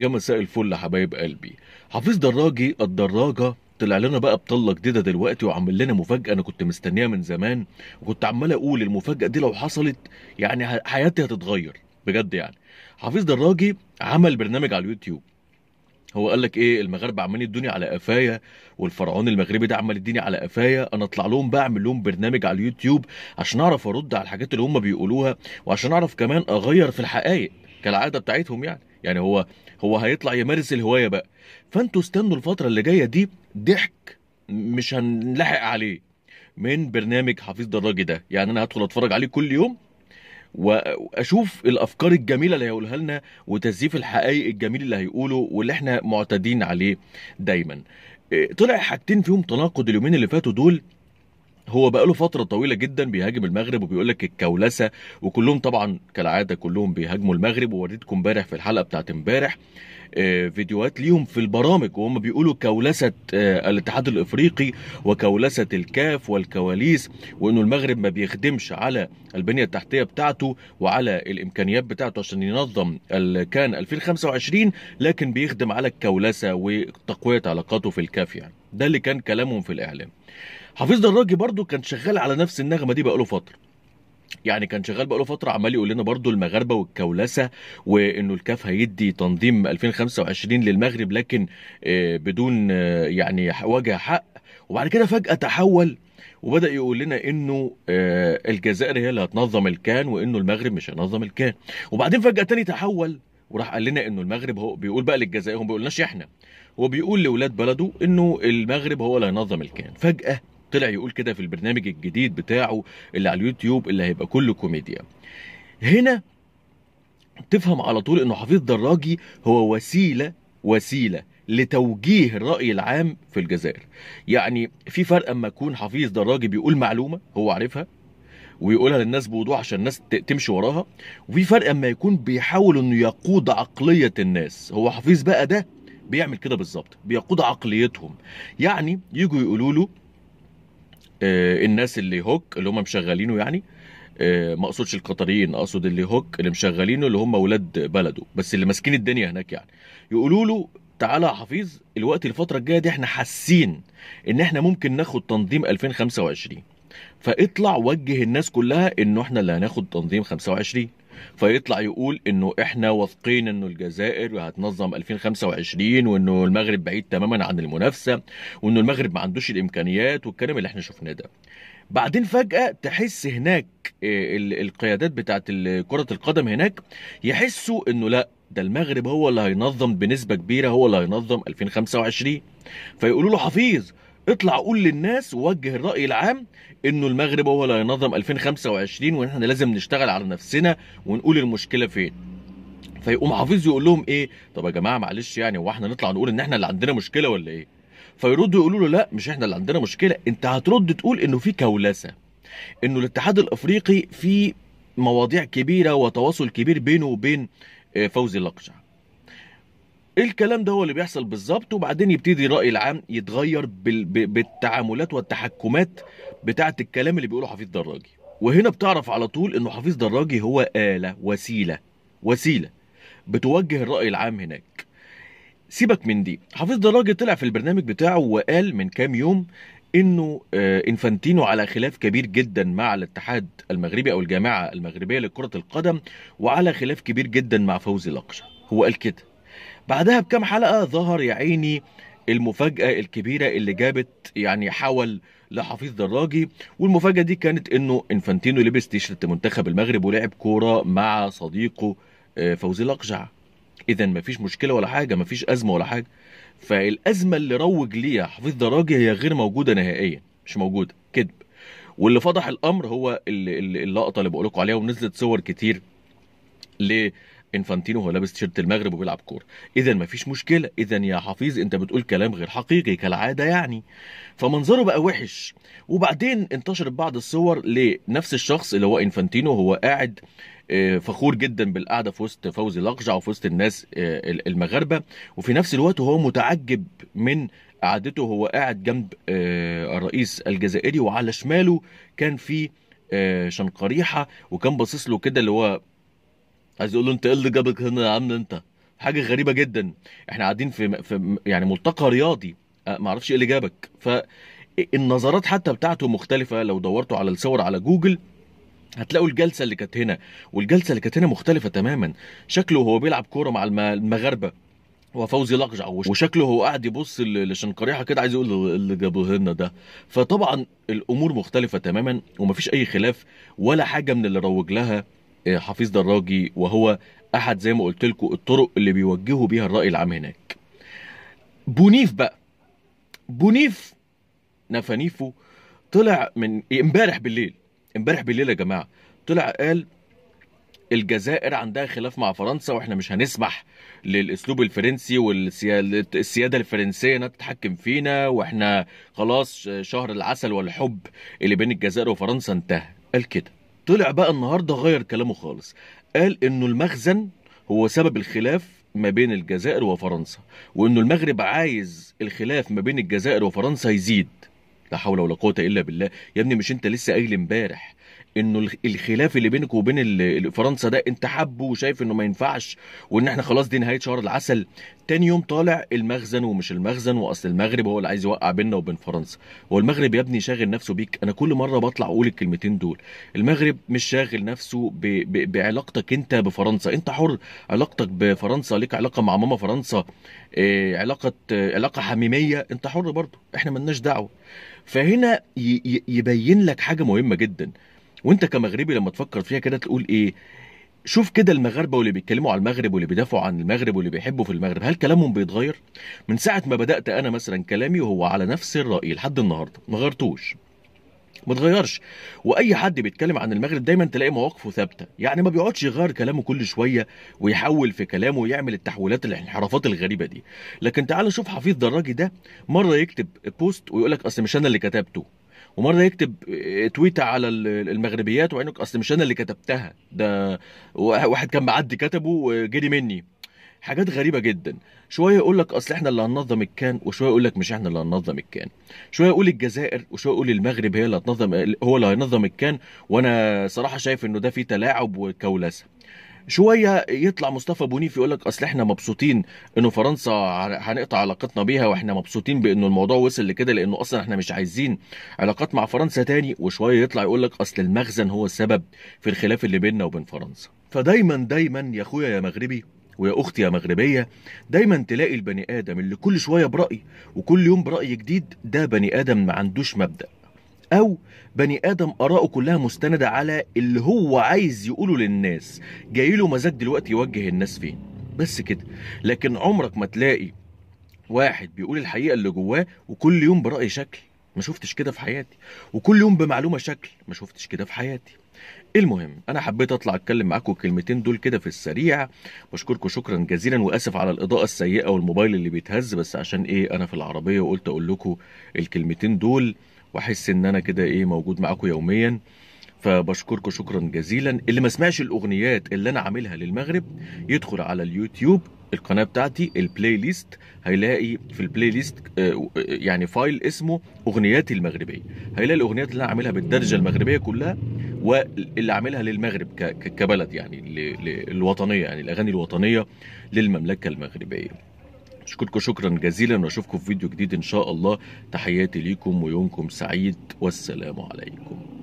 يا مساء الفل يا حبايب قلبي حفيظ دراجي الدراجه طلع لنا بقى بطله جديده دلوقتي وعمل لنا مفاجاه انا كنت مستنيها من زمان وكنت عمال اقول المفاجاه دي لو حصلت يعني حياتي هتتغير بجد يعني حفيظ دراجي عمل برنامج على اليوتيوب هو قال لك ايه المغاربه عمالين يدوني على قفايا والفرعون المغربي ده عمال يديني على قفايا انا اطلع لهم بقى اعمل لهم برنامج على اليوتيوب عشان اعرف ارد على الحاجات اللي هم بيقولوها وعشان اعرف كمان اغير في الحقائق كالعاده بتاعتهم يعني يعني هو هو هيطلع يمارس الهوايه بقى فانتوا استنوا الفتره اللي جايه دي ضحك مش هنلحق عليه من برنامج حفيظ دراجي ده يعني انا هدخل اتفرج عليه كل يوم واشوف الافكار الجميله اللي هيقولها لنا وتزييف الحقائق الجميل اللي هيقوله واللي احنا معتادين عليه دايما إيه، طلع حاجتين فيهم تناقض اليومين اللي فاتوا دول هو بقاله فتره طويله جدا بيهاجم المغرب وبيقول لك الكولسه وكلهم طبعا كالعاده كلهم بيهاجموا المغرب ووريتكم امبارح في الحلقه بتاعت امبارح آه، فيديوهات ليهم في البرامج وهم بيقولوا كولسه آه، الاتحاد الافريقي وكولسه الكاف والكواليس وانه المغرب ما بيخدمش على البنيه التحتيه بتاعته وعلى الامكانيات بتاعته عشان ينظم كان 2025 لكن بيخدم على الكولسه وتقويه علاقاته في الكاف يعني ده اللي كان كلامهم في الاعلام حفيظ دراجي برضو كان شغال على نفس النغمه دي بقاله فتره يعني كان شغال بقاله فتره عمال يقول لنا برضه المغاربه والكولسه وانه الكاف هيدي تنظيم 2025 للمغرب لكن آه، بدون آه، يعني وجه حق وبعد كده فجاه تحول وبدا يقول لنا انه آه، الجزائر هي اللي هتنظم الكان وانه المغرب مش هينظم الكان وبعدين فجاه تاني تحول وراح قال لنا انه المغرب هو بيقول بقى للجزائر هم بيقولناش احنا وبيقول لاولاد بلده انه المغرب هو اللي هينظم الكيان فجاه طلع يقول كده في البرنامج الجديد بتاعه اللي على اليوتيوب اللي هيبقى كله كوميديا هنا تفهم على طول انه حفيظ دراجي هو وسيله وسيله لتوجيه الرأي العام في الجزائر يعني في فرق اما يكون حفيظ دراجي بيقول معلومة هو عارفها ويقولها للناس بوضوح عشان الناس تمشي وراها وفي فرق اما يكون بيحاول انه يقود عقلية الناس هو حفيظ بقى ده بيعمل كده بالظبط بيقود عقليتهم يعني يجوا يقولوا له آه الناس اللي هوك اللي هم مشغلينه يعني آه، ما اقصدش القطريين اقصد اللي هوك اللي مشغلينه اللي هم ولاد بلده بس اللي ماسكين الدنيا هناك يعني يقولوا له تعالى يا حفيظ الوقت الفتره الجايه دي احنا حاسين ان احنا ممكن ناخد تنظيم 2025 فاطلع وجه الناس كلها انه احنا اللي هناخد تنظيم 25 فيطلع يقول انه احنا واثقين انه الجزائر هتنظم 2025 وانه المغرب بعيد تماما عن المنافسه وانه المغرب ما عندوش الامكانيات والكلام اللي احنا شفناه ده بعدين فجأة تحس هناك آه، القيادات بتاعه كرة القدم هناك يحسوا انه لا ده المغرب هو اللي هينظم بنسبة كبيرة هو اللي هينظم 2025 فيقولوا له حفيظ اطلع قول للناس ووجه الراي العام انه المغرب هو اللي هينظم 2025 وان احنا لازم نشتغل على نفسنا ونقول المشكله فين فيقوم حافظ يقول لهم ايه طب يا جماعه معلش يعني هو احنا نطلع نقول ان احنا اللي عندنا مشكله ولا ايه فيردوا يقولوا له لا مش احنا اللي عندنا مشكله انت هترد تقول انه في كولسه انه الاتحاد الافريقي في مواضيع كبيره وتواصل كبير بينه وبين آه، فوزي لقشع الكلام ده هو اللي بيحصل بالظبط وبعدين يبتدي الراي العام يتغير بالتعاملات والتحكمات بتاعه الكلام اللي بيقوله حفيظ دراجي وهنا بتعرف على طول انه حفيظ دراجي هو اله وسيله وسيله بتوجه الراي العام هناك سيبك من دي حفيظ دراجي طلع في البرنامج بتاعه وقال من كام يوم انه آه، انفانتينو على خلاف كبير جدا مع الاتحاد المغربي او الجامعه المغربيه لكره القدم وعلى خلاف كبير جدا مع فوزي لقشه هو قال كده بعدها بكام حلقه ظهر يا عيني المفاجاه الكبيره اللي جابت يعني حول لحفيظ دراجي والمفاجاه دي كانت انه انفانتينو لبس تيشرت منتخب المغرب ولعب كوره مع صديقه آه، فوزي الاقجع اذا مفيش مشكله ولا حاجه مفيش ازمه ولا حاجه فالازمه اللي روج ليها حفيظ دراجي هي غير موجوده نهائيا مش موجوده كذب واللي فضح الامر هو اللقطه اللي بقول لكم عليها ونزلت صور كتير ل انفانتينو هو لابس تيشيرت المغرب وبيلعب كوره اذا مفيش مشكله اذا يا حفيظ انت بتقول كلام غير حقيقي كالعاده يعني فمنظره بقى وحش وبعدين انتشرت بعض الصور لنفس الشخص اللي هو انفانتينو هو قاعد آه، فخور جدا بالقعده في وسط فوزي الاقجع وفي وسط الناس آه، المغاربه وفي نفس الوقت هو متعجب من قعدته هو قاعد جنب آه، الرئيس الجزائري وعلى شماله كان في شنقريحه وكان باصص له كده اللي هو عايز يقول له انت ايه اللي جابك هنا يا عم انت حاجه غريبه جدا احنا قاعدين في, في يعني ملتقى رياضي أه، معرفش ايه اللي جابك فالنظرات حتى بتاعته مختلفه لو دورتوا على الصور على جوجل هتلاقوا الجلسه اللي كانت هنا والجلسه اللي كانت هنا مختلفه تماما شكله هو بيلعب كوره مع المغاربه وفوزي لقجع وشكله هو قاعد يبص لشنقريحه كده عايز يقول إيه اللي جابوه لنا ده فطبعا الامور مختلفه تماما ومفيش اي خلاف ولا حاجه من اللي روج لها آه، حفيظ دراجي وهو احد زي ما قلت لكم الطرق اللي بيوجهوا بيها الراي العام هناك بونيف بقى بونيف نفانيفو طلع من امبارح بالليل امبارح بالليل يا جماعه طلع قال الجزائر عندها خلاف مع فرنسا واحنا مش هنسمح للاسلوب الفرنسي والسياده الفرنسيه انها تتحكم فينا واحنا خلاص شهر العسل والحب اللي بين الجزائر وفرنسا انتهى قال كده طلع بقى النهارده غير كلامه خالص قال انه المخزن هو سبب الخلاف ما بين الجزائر وفرنسا وانه المغرب عايز الخلاف ما بين الجزائر وفرنسا يزيد لا حول ولا قوه الا بالله يا ابني مش انت لسه قايل امبارح انه الخلاف اللي بينك وبين فرنسا ده انت حابه وشايف انه ما ينفعش وان احنا خلاص دي نهايه شهر العسل تاني يوم طالع المخزن ومش المخزن واصل المغرب هو اللي عايز يوقع بيننا وبين فرنسا هو المغرب يا ابني شاغل نفسه بيك انا كل مره بطلع اقول الكلمتين دول المغرب مش شاغل نفسه ب... ب... بعلاقتك انت بفرنسا انت حر علاقتك بفرنسا ليك علاقه مع ماما فرنسا إيه علاقه علاقه حميميه انت حر برضه احنا ملناش دعوه فهنا ي... يبين لك حاجه مهمه جدا وانت كمغربي لما تفكر فيها كده تقول ايه شوف كده المغاربه واللي بيتكلموا على المغرب واللي بيدافعوا عن المغرب واللي بيحبوا في المغرب هل كلامهم بيتغير من ساعه ما بدات انا مثلا كلامي وهو على نفس الراي لحد النهارده ما غيرتوش ما تغيرش واي حد بيتكلم عن المغرب دايما تلاقي مواقفه ثابته يعني ما بيقعدش يغير كلامه كل شويه ويحول في كلامه ويعمل التحويلات الانحرافات الغريبه دي لكن تعال شوف حفيظ دراجي ده مره يكتب بوست ويقول لك اصل مش انا اللي كتبته ومره يكتب آه، تويته على المغربيات وعينك اصل مش انا اللي كتبتها ده واحد كان معدي كتبه وجري مني حاجات غريبه جدا شويه يقول لك اصل احنا اللي هننظم الكان وشويه يقول لك مش احنا اللي هننظم الكان شويه يقول الجزائر وشويه يقول المغرب هي اللي هتنظم هو اللي هينظم الكان وانا صراحه شايف انه ده فيه تلاعب وكولسه شويه يطلع مصطفى بونيف يقول لك اصل احنا مبسوطين انه فرنسا هنقطع علاقتنا بيها واحنا مبسوطين بانه الموضوع وصل لكده لانه اصلا احنا مش عايزين علاقات مع فرنسا تاني وشويه يطلع يقول لك اصل المخزن هو السبب في الخلاف اللي بيننا وبين فرنسا فدايما دايما يا اخويا يا مغربي ويا اختي يا مغربيه دايما تلاقي البني ادم اللي كل شويه براي وكل يوم براي جديد ده بني ادم ما عندوش مبدا او بني ادم اراءه كلها مستنده على اللي هو عايز يقوله للناس جاي له مزاج دلوقتي يوجه الناس فين بس كده لكن عمرك ما تلاقي واحد بيقول الحقيقه اللي جواه وكل يوم براي شكل ما شفتش كده في حياتي وكل يوم بمعلومه شكل ما شفتش كده في حياتي المهم انا حبيت اطلع اتكلم معاكم الكلمتين دول كده في السريع بشكركم شكرا جزيلا واسف على الاضاءه السيئه والموبايل اللي بيتهز بس عشان ايه انا في العربيه وقلت اقول لكم الكلمتين دول واحس ان انا كده ايه موجود معاكم يوميا فبشكركم شكرا جزيلا اللي ما سمعش الاغنيات اللي انا عاملها للمغرب يدخل على اليوتيوب القناه بتاعتي البلاي ليست هيلاقي في البلاي ليست آه، آه، يعني فايل اسمه اغنياتي المغربيه هيلاقي الاغنيات اللي انا عاملها بالدرجه المغربيه كلها واللي عاملها للمغرب كبلد يعني الوطنيه يعني الاغاني الوطنيه للمملكه المغربيه اشكركم شكرا جزيلا واشوفكم في فيديو جديد ان شاء الله تحياتي ليكم ويومكم سعيد والسلام عليكم